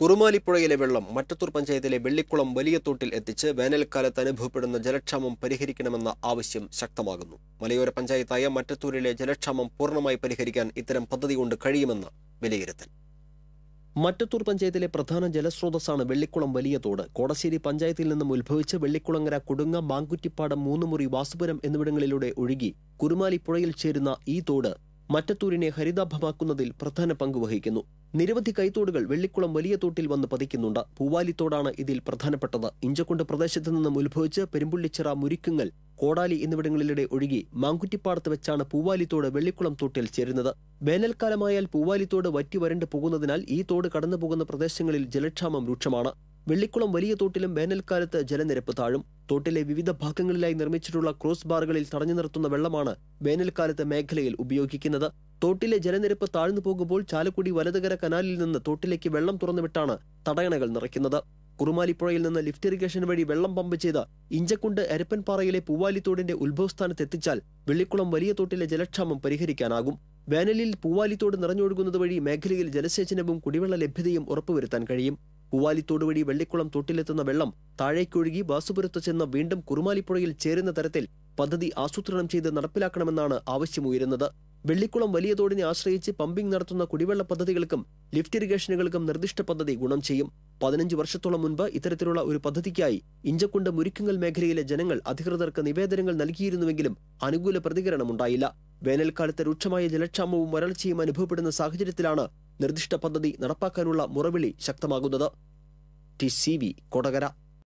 കുറുമാലിപ്പുഴയിലെ വെള്ളം മറ്റത്തൂർ പഞ്ചായത്തിലെ വെള്ളിക്കുളം തോട്ടിൽ എത്തിച്ച് വേനൽക്കാലത്ത് അനുഭവപ്പെടുന്ന ജലക്ഷാമം പരിഹരിക്കണമെന്ന ആവശ്യം ശക്തമാകുന്നു മലയോര പഞ്ചായത്തായ മറ്റത്തൂരിലെ ജലക്ഷാമം പൂർണ്ണമായി പരിഹരിക്കാൻ ഇത്തരം പദ്ധതി കൊണ്ട് കഴിയുമെന്ന വിലയിരുത്തൽ മറ്റത്തൂർ പഞ്ചായത്തിലെ പ്രധാന ജലസ്രോതസ്സാണ് വെള്ളിക്കുളം വലിയ തോട് കോടശ്ശേരി പഞ്ചായത്തിൽ നിന്നും ഉത്ഭവിച്ച് വെള്ളിക്കുളങ്ങര കുടുങ്ങ മാങ്കുറ്റിപ്പാടം മൂന്നുമുറി വാസുപുരം എന്നിവിടങ്ങളിലൂടെ ഒഴുകി കുറുമാലിപ്പുഴയിൽ ചേരുന്ന ഈ തോട് മറ്റത്തൂരിനെ ഹരിതാഭമാക്കുന്നതിൽ പ്രധാന പങ്ക് വഹിക്കുന്നു നിരവധി കൈത്തോടുകൾ വെള്ളിക്കുളം വലിയ തോട്ടിൽ വന്ന് പതിക്കുന്നുണ്ട് പൂവാലിത്തോടാണ് ഇതിൽ പ്രധാനപ്പെട്ടത് ഇഞ്ചക്കുണ്ട് പ്രദേശത്ത് നിന്നും ഉത്ഭവിച്ച് പെരുമ്പുള്ളിച്ചിറ മുരിക്കുങ്ങൽ കോടാലി എന്നിവിടങ്ങളിലൂടെ ഒഴുകി മാങ്കുറ്റിപ്പാടത്ത് വെച്ചാണ് പൂവാലിത്തോട് വെള്ളിക്കുളം തോട്ടിൽ ചേരുന്നത് വേനൽക്കാലമായാൽ പൂവാലിത്തോട് വറ്റി വരണ്ടു പോകുന്നതിനാൽ ഈ തോട് കടന്നുപോകുന്ന പ്രദേശങ്ങളിൽ ജലക്ഷാമം രൂക്ഷമാണ് വെള്ളിക്കുളം വലിയ തോട്ടിലും വേനൽക്കാലത്ത് ജലനിരപ്പ് താഴും തോട്ടിലെ വിവിധ ഭാഗങ്ങളിലായി നിർമ്മിച്ചിട്ടുള്ള ക്രോസ് ബാറുകളിൽ തടഞ്ഞു നിർത്തുന്ന വെള്ളമാണ് വേനൽക്കാലത്ത് മേഖലയിൽ ഉപയോഗിക്കുന്നത് തോട്ടിലെ ജലനിരപ്പ് താഴ്ന്നു പോകുമ്പോൾ ചാലക്കുടി വലതുകര കനാലിൽ നിന്ന് തോട്ടിലേക്ക് വെള്ളം തുറന്നുവിട്ടാണ് തടയണകൾ നിറയ്ക്കുന്നത് കുറുമാലിപ്പുഴയിൽ നിന്ന് ലിഫ്റ്റ് ഇറിഗേഷൻ വഴി വെള്ളം പമ്പ് ചെയ്ത് ഇഞ്ചക്കുണ്ട് അരപ്പൻപാറയിലെ പൂവാലിത്തോടിന്റെ ഉത്ഭവസ്ഥാനത്ത് എത്തിച്ചാൽ വെള്ളിക്കുളം വലിയ തോട്ടിലെ ജലക്ഷാമം പരിഹരിക്കാനാകും വേനലിൽ പൂവാലിത്തോട് നിറഞ്ഞൊഴുകുന്നത് വഴി മേഖലയിൽ ജലസേചനവും കുടിവെള്ള ലഭ്യതയും ഉറപ്പുവരുത്താൻ കഴിയും പൂവാലിത്തോട് വഴി വെള്ളിക്കുളം തോട്ടിലെത്തുന്ന വെള്ളം താഴേക്കൊഴുകി വാസുപുരത്ത് ചെന്ന് വീണ്ടും കുറുമാലിപ്പുഴയിൽ ചേരുന്ന തരത്തിൽ പദ്ധതി ആസൂത്രണം ചെയ്ത് നടപ്പിലാക്കണമെന്നാണ് ആവശ്യമുയരുന്നത് വെള്ളിക്കുളം വലിയ തോടിനെ ആശ്രയിച്ച് പമ്പിംഗ് നടത്തുന്ന കുടിവെള്ള പദ്ധതികൾക്കും ലിഫ്റ്റ് ഇറിഗേഷനുകൾക്കും നിർദ്ദിഷ്ട പദ്ധതി ഗുണം ചെയ്യും പതിനഞ്ച് വർഷത്തോളം മുൻപ് ഇത്തരത്തിലുള്ള ഒരു പദ്ധതിക്കായി ഇഞ്ചക്കുണ്ട് മുരിക്കുങ്ങൽ മേഖലയിലെ ജനങ്ങൾ അധികൃതർക്ക് നിവേദനങ്ങൾ നൽകിയിരുന്നുവെങ്കിലും അനുകൂല പ്രതികരണം ഉണ്ടായില്ല വേനൽക്കാലത്തെ രൂക്ഷമായ ജലക്ഷാമവും വരൾച്ചയും അനുഭവപ്പെടുന്ന സാഹചര്യത്തിലാണ് നിർദ്ദിഷ്ട പദ്ധതി നടപ്പാക്കാനുള്ള മുറവിളി ശക്തമാകുന്നത് ടി സി വി കൊടകര